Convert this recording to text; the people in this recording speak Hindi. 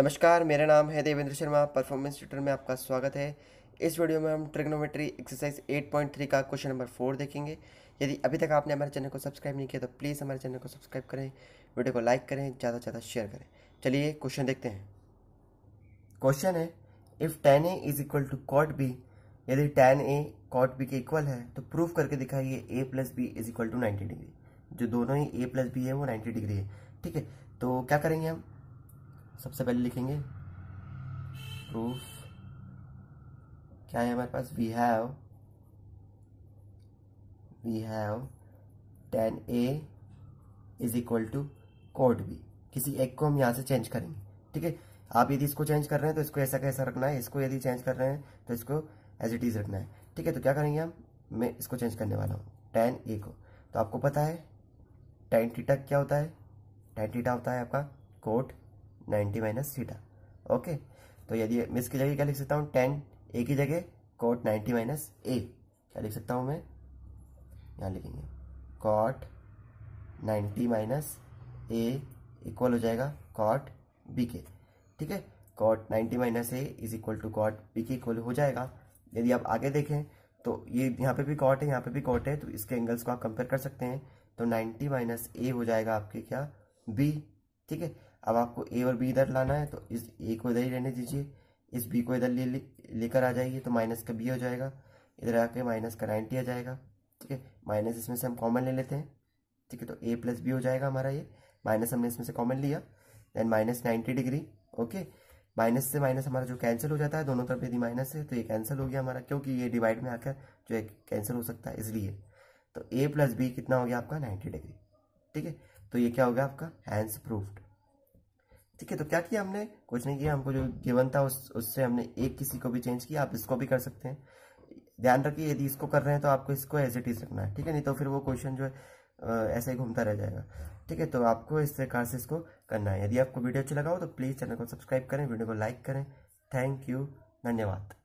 नमस्कार मेरा नाम है देवेंद्र शर्मा परफॉर्मेंस ट्यूटर में आपका स्वागत है इस वीडियो में हम ट्रिग्नोमेट्री एक्सरसाइज 8.3 का क्वेश्चन नंबर फोर देखेंगे यदि अभी तक आपने हमारे चैनल को सब्सक्राइब नहीं किया तो प्लीज़ हमारे चैनल को सब्सक्राइब करें वीडियो को लाइक करें ज़्यादा से ज़्यादा शेयर करें चलिए क्वेश्चन देखते हैं क्वेश्चन है if tan A is equal to cot B यदि टेन ए कॉट बी के इक्वल है तो प्रूफ करके दिखाइए A plus B is equal to ninety degree जो दोनों ही ए प्लस बी है वो नाइन्टी डिग्री है ठीक है तो क्या करेंगे हम सबसे पहले लिखेंगे प्रूफ क्या है हमारे पास we have we have tan A is equal to cot B किसी एक को हम यहां से चेंज करेंगे ठीक है आप यदि इसको चेंज कर रहे हैं तो इसको ऐसा कैसा रखना है इसको यदि चेंज कर रहे हैं तो इसको एज इट इज़ रखना है ठीक है तो क्या करेंगे हम मैं इसको चेंज करने वाला हूं टेन ए को तो आपको पता है टेन टीटा क्या होता है टेन टीटा होता है आपका cot ninety minus theta okay तो यदि मिस की जगह क्या लिख सकता हूँ टेन ए की जगह कॉट नाइन्टी माइनस ए क्या लिख सकता हूँ मैं यहाँ लिखेंगे cot ninety minus A equal हो जाएगा कॉट बी के ठीक है cot ninety minus A is equal to cot B के इक्वल हो जाएगा यदि आप आगे देखें तो ये यहाँ पे भी कॉट है यहाँ पे भी कॉट है तो इसके एंगल्स को आप कंपेयर कर सकते हैं तो नाइन्टी माइनस ए हो जाएगा आपके क्या बी ठीक है अब आपको ए और बी इधर लाना है तो इस ए को इधर ही रहने दीजिए इस बी को इधर ले लेकर आ जाइए तो माइनस का बी हो जाएगा इधर आके माइनस का नाइन्टी आ जाएगा ठीक है माइनस इसमें से हम कॉमन ले लेते हैं ठीक है तो ए प्लस बी हो जाएगा हमारा ये माइनस हमने इसमें से कॉमन लिया then minus ninety degree okay minus से माइनस हमारा जो कैंसिल हो जाता है दोनों तरफ यदि माइनस है तो ये कैंसिल हो गया हमारा क्योंकि ये डिवाइड में आकर जो है कैंसिल हो सकता है इसलिए तो ए प्लस बी कितना हो गया आपका नाइन्टी डिग्री ठीक है तो ये क्या हो गया आपका हैंड्स प्रूफ्ड ठीक है तो क्या किया हमने कुछ नहीं किया हमको जो गिवन था उस उससे हमने एक किसी को भी चेंज किया आप इसको भी कर सकते हैं ध्यान रखिए यदि इसको कर रहे हैं तो आपको इसको एज इट इज रखना है ठीक है नहीं तो फिर वो क्वेश्चन जो है ऐसे ही घूमता रह जाएगा ठीक है तो आपको इस प्रकार से इसको करना है यदि आपको वीडियो अच्छा लगा हो तो प्लीज़ चैनल को सब्सक्राइब करें वीडियो को लाइक करें थैंक यू धन्यवाद